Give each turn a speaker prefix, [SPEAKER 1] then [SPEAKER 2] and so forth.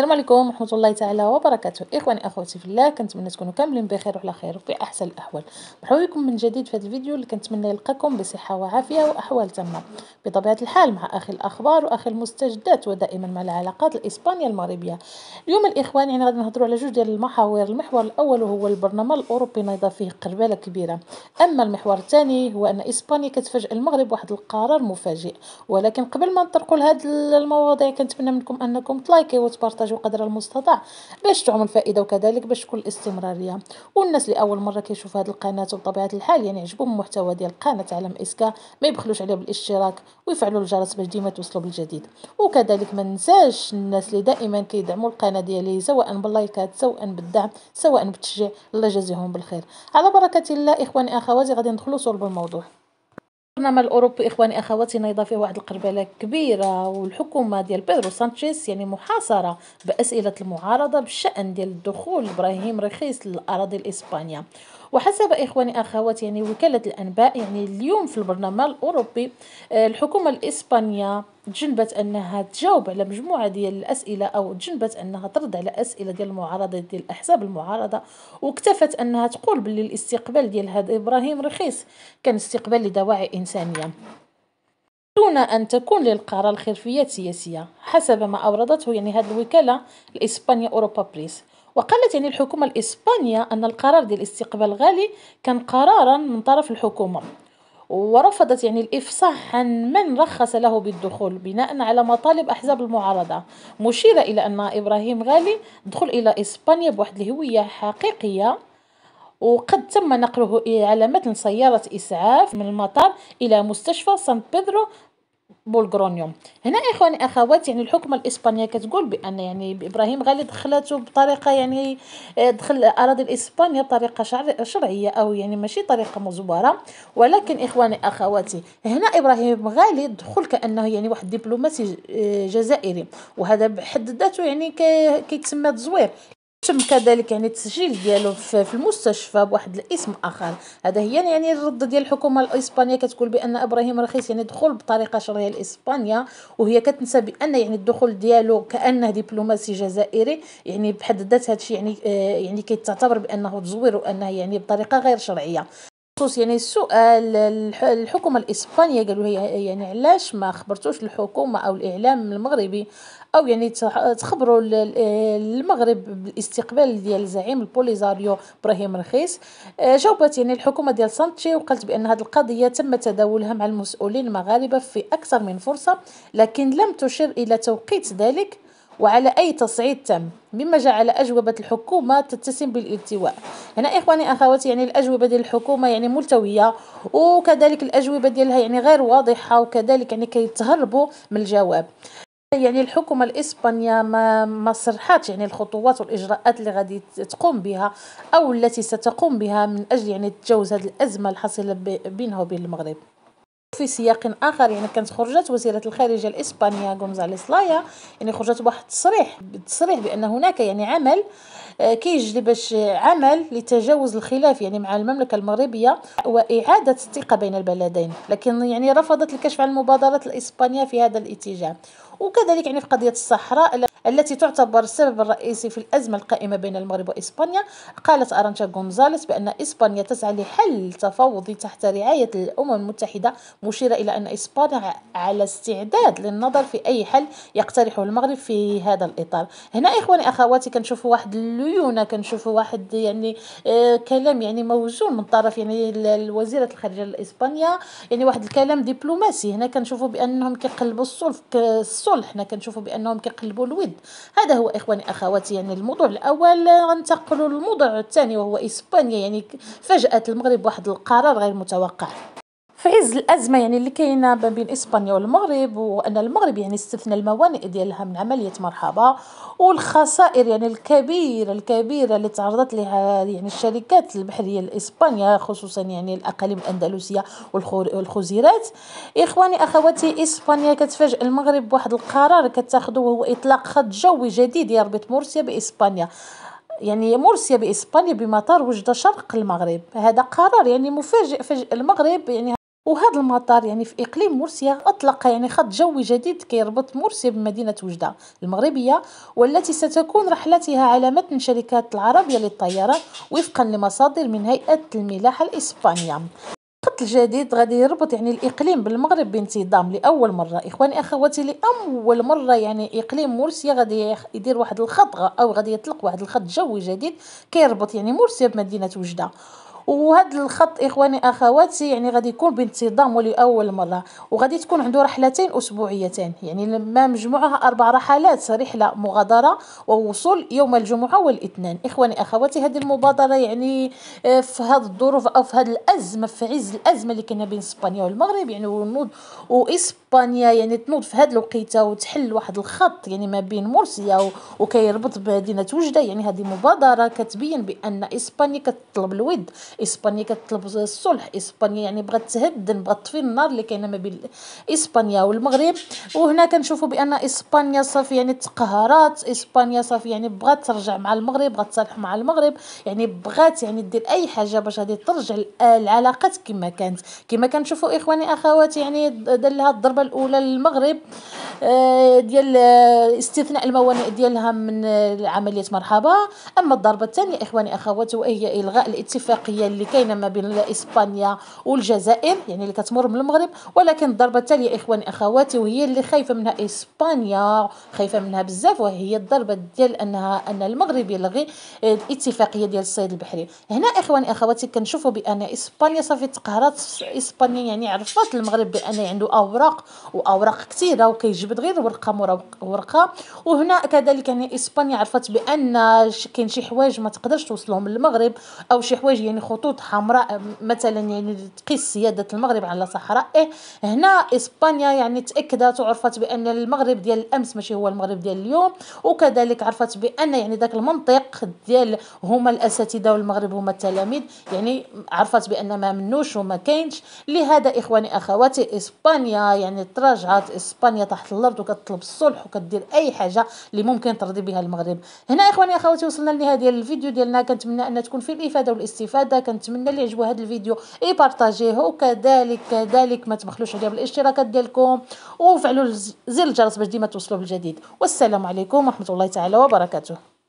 [SPEAKER 1] السلام عليكم ورحمة الله تعالى وبركاته إخواني أخواتي في الله كنتمنى تكونوا كاملين بخير وعلى خير وفي أحسن الأحوال مرحبا بكم من جديد في هذا الفيديو اللي كنتمنى يلقاكم بصحة وعافية وأحوال تامة بطبيعة الحال مع أخي الأخبار وأخي المستجدات ودائما مع العلاقات الإسبانية المغربية اليوم الإخوان يعني غادي نهضروا على جوج ديال المحاور المحور الأول هو البرلمان الأوروبي نايضة فيه قربالة كبيرة أما المحور الثاني هو أن إسبانيا كتفاجئ المغرب واحد القرار مفاجئ ولكن قبل ما نطرقوا لهاد المواضيع كنتمنى منكم أنكم تلايكي وتبارطاجي تحتاجه قدر المستطاع باش تعمل فائده وكذلك باش تكون الاستمراريه والناس اللي اول مره كيشوفوا هذه القناه وبطبيعه الحال يعني عجبهم المحتوى ديال القناه عالم اسكا ما يبخلوش عليه بالاشتراك ويفعلوا الجرس باش ديما توصلوا بالجديد وكذلك ما ننساش الناس اللي دائما كيدعموا القناه ديالي سواء باللايكات سواء بالدعم سواء بالتشجيع الله يجازيهم بالخير على بركه الله اخواني اخواتي غادي ندخلوا صلب الموضوع البرنامج الاوروبي اخواني اخواتي نايضه فيه واحد القربله كبيره والحكومه ديال بيدرو سانشيز يعني محاصره باسئله المعارضه بشان ديال الدخول ابراهيم رخيص للاراضي الاسبانيه وحسب إخواني أخواتي يعني وكالة الأنباء يعني اليوم في البرلمان الأوروبي آه، الحكومة الإسبانية تجنبت انها تجاوب على مجموعه ديال الاسئله او تجنبت انها ترد على اسئله ديال المعارضه ديال احزاب المعارضه واكتفت انها تقول باللي الاستقبال ديال هذا ابراهيم رخيص كان استقبال لدواعي انسانيه دون أن تكون للقرار خلفيات سياسية حسب ما أوردته يعني هذه الوكالة الاسبانيه أوروبا بريس وقالت يعني الحكومة الإسبانية أن القرار ديال الاستقبال غالي كان قرارا من طرف الحكومة ورفضت يعني الإفصاح عن من رخص له بالدخول بناء على مطالب أحزاب المعارضة مشيرة إلى أن إبراهيم غالي دخل إلى إسبانيا بواحد الهوية حقيقية وقد تم نقله على متن سيارة إسعاف من المطار إلى مستشفى سانت بيدرو بولغرونيوم هنا اخواني اخوات يعني الحكومه الاسبانيه كتقول بان يعني ابراهيم غالي دخلته بطريقه يعني آه، دخل اراضي الاسبانيا بطريقه شرعيه او يعني ماشي طريقه مزوره ولكن اخواني اخواتي هنا ابراهيم غالي دخل كانه يعني واحد دبلوماسي آه، جزائري وهذا بحد ذاته يعني كيتسمى تزوير وتم كذلك يعني التسجيل ديالو في المستشفى بواحد الاسم اخر هذا هي يعني الرد ديال الحكومه الاسبانيه كتقول بان ابراهيم رخيص يعني دخل بطريقه شرعيه لاسبانيا وهي كتنسى بان يعني الدخول ديالو كانه دبلوماسي جزائري يعني بحد ذات الشيء يعني آه يعني كيتعتبر بانه تزوير وانه يعني بطريقه غير شرعيه خصوص يعني السؤال الحكومه الاسبانيه قالوا هي يعني علاش ما خبرتوش الحكومه او الاعلام المغربي او يعني تخبروا المغرب بالاستقبال ديال زعيم البوليزاريو ابراهيم رخيص آه، جاوبت يعني الحكومه ديال سانتشي وقالت بان هذه القضيه تم تداولها مع المسؤولين المغاربه في اكثر من فرصه لكن لم تشر الى توقيت ذلك وعلى أي تصعيد تم مما جعل أجوبة الحكومة تتسم بالالتواء هنا يعني إخواني أخواتي يعني الأجوبة ديال الحكومة يعني ملتوية وكذلك الأجوبة ديالها يعني غير واضحة وكذلك يعني كيتهربوا من الجواب يعني الحكومه الاسبانيه ما ما صرحتش يعني الخطوات والاجراءات اللي غادي تقوم بها او التي ستقوم بها من اجل يعني تجاوز هذه الازمه الحاصله بينها وبين المغرب في سياق آخر يعني كانت خرجت وزيرة الخارجية الإسبانية غونزاليس لايا يعني خرجت بواحد التصريح بالتصريح بأن هناك يعني عمل آه، كيجري باش عمل لتجاوز الخلاف يعني مع المملكة المغربية وإعادة الثقة بين البلدين لكن يعني رفضت الكشف عن المبادرات الإسبانية في هذا الاتجاه وكذلك يعني في قضية الصحراء التي تعتبر السبب الرئيسي في الأزمة القائمة بين المغرب وإسبانيا قالت أرانشا غونزاليس بأن إسبانيا تسعى لحل تفاوضي تحت رعاية الأمم المتحدة مشيرة إلى أن إسبانيا على استعداد للنظر في أي حل يقترحه المغرب في هذا الإطار هنا إخواني أخواتي كنشوفوا واحد الليونة كنشوفوا واحد يعني آه كلام يعني موزون من طرف يعني وزيرة الخارجية الإسبانية يعني واحد الكلام دبلوماسي هنا كنشوفوا بأنهم كيقلبوا الصلح الصلح هنا كنشوفوا بأنهم كيقلبوا الود اليد هذا هو إخواني أخواتي يعني الموضوع الأول غنتقلوا للموضوع الثاني وهو إسبانيا يعني فجأة المغرب واحد القرار غير متوقع في عز الأزمة يعني اللي كاينة ما بين إسبانيا والمغرب وأن المغرب يعني استثنى الموانئ ديالها من عملية مرحبا والخسائر يعني الكبيرة الكبيرة اللي تعرضت لها يعني الشركات البحرية الاسبانيه خصوصا يعني الأقاليم الأندلسية والخزيرات إخواني أخواتي إسبانيا كتفاجئ المغرب بواحد القرار كتاخذه وهو إطلاق خط جوي جديد يربط مرسيا بإسبانيا يعني مرسيا باسبانيا بمطار وجده شرق المغرب هذا قرار يعني مفاجئ فجأة المغرب يعني وهذا المطار يعني في اقليم مرسيا اطلق يعني خط جوي جديد كيربط مرسيا بمدينه وجده المغربيه والتي ستكون رحلتها على متن شركات العربيه للطيران وفقا لمصادر من هيئه الملاحه الاسبانيه الخط الجديد غادي يربط يعني الاقليم بالمغرب بانتظام لاول مره اخواني اخواتي لاول مره يعني اقليم مرسيا غادي يدير واحد الخط او غادي يطلق واحد الخط جوي جديد كيربط يعني مرسيا بمدينه وجده وهذا الخط اخواني اخواتي يعني غادي يكون بانتظام ولاول مره وغادي تكون عنده رحلتين اسبوعيتين يعني ما مجموعها اربع رحلات رحله مغادره ووصول يوم الجمعه والاثنين اخواني اخواتي هذه المبادره يعني آه، في هذا الظروف او في هذه الازمه في عز الازمه اللي كنا بين اسبانيا والمغرب يعني ونود واسبانيا اسبانيا يعني تنوض في هذه الوقيته وتحل واحد الخط يعني ما بين مرسيا وكيربط بمدينه وجده يعني هذه مبادره كتبين بان اسبانيا كتطلب الود اسبانيا كتطلب الصلح اسبانيا يعني بغات تهدن بغات تطفي النار اللي كاينه ما بين اسبانيا والمغرب وهنا كنشوفوا بان اسبانيا صافي يعني تقهرات اسبانيا صافي يعني بغات ترجع مع المغرب بغات تصالح مع المغرب يعني بغات يعني دير اي حاجه باش غادي ترجع العلاقات كما كانت كما كنشوفوا اخواني اخواتي يعني دار لها الضربه الضربه الاولى للمغرب آه، ديال آه، استثناء الموانئ ديالها من آه، عمليه مرحبا اما الضربه الثانيه اخواني اخواتي وهي الغاء الاتفاقيه اللي كاينه ما بين اسبانيا والجزائر يعني اللي كتمر من المغرب ولكن الضربه الثانيه اخواني اخواتي وهي اللي خايفه منها اسبانيا خايفه منها بزاف وهي الضربه ديال انها ان المغرب يلغي الاتفاقيه ديال الصيد البحري هنا اخواني اخواتي كنشوفوا بان اسبانيا صافي تقهرات اسبانيا يعني عرفات المغرب بان عنده اوراق واوراق كثيره وكيجبد غير ورقه مورا ورقه وهنا كذلك يعني اسبانيا عرفت بان كاين شي حوايج ما تقدرش توصلهم للمغرب او شي حوايج يعني خطوط حمراء مثلا يعني تقيس سياده المغرب على صحرائه إيه، هنا اسبانيا يعني تاكدت وعرفت بان المغرب ديال الامس ماشي هو المغرب ديال اليوم وكذلك عرفت بان يعني ذاك المنطق ديال هما الاساتذه والمغرب هما التلاميذ يعني عرفت بان ما منوش وما كاينش لهذا اخواني اخواتي اسبانيا يعني يعني تراجعات اسبانيا تحت الارض وكتطلب الصلح وكدير اي حاجه اللي ممكن ترضي بها المغرب هنا اخواني اخواتي وصلنا لنهايه ديال الفيديو ديالنا كنتمنى ان تكون فيه الافاده والاستفاده كنتمنى اللي يعجبو هذا الفيديو يبارطاجيه وكذلك كذلك ما تبخلوش عليا بالاشتراكات ديالكم وفعلوا زر الجرس باش ديما توصلوا بالجديد والسلام عليكم ورحمه الله تعالى وبركاته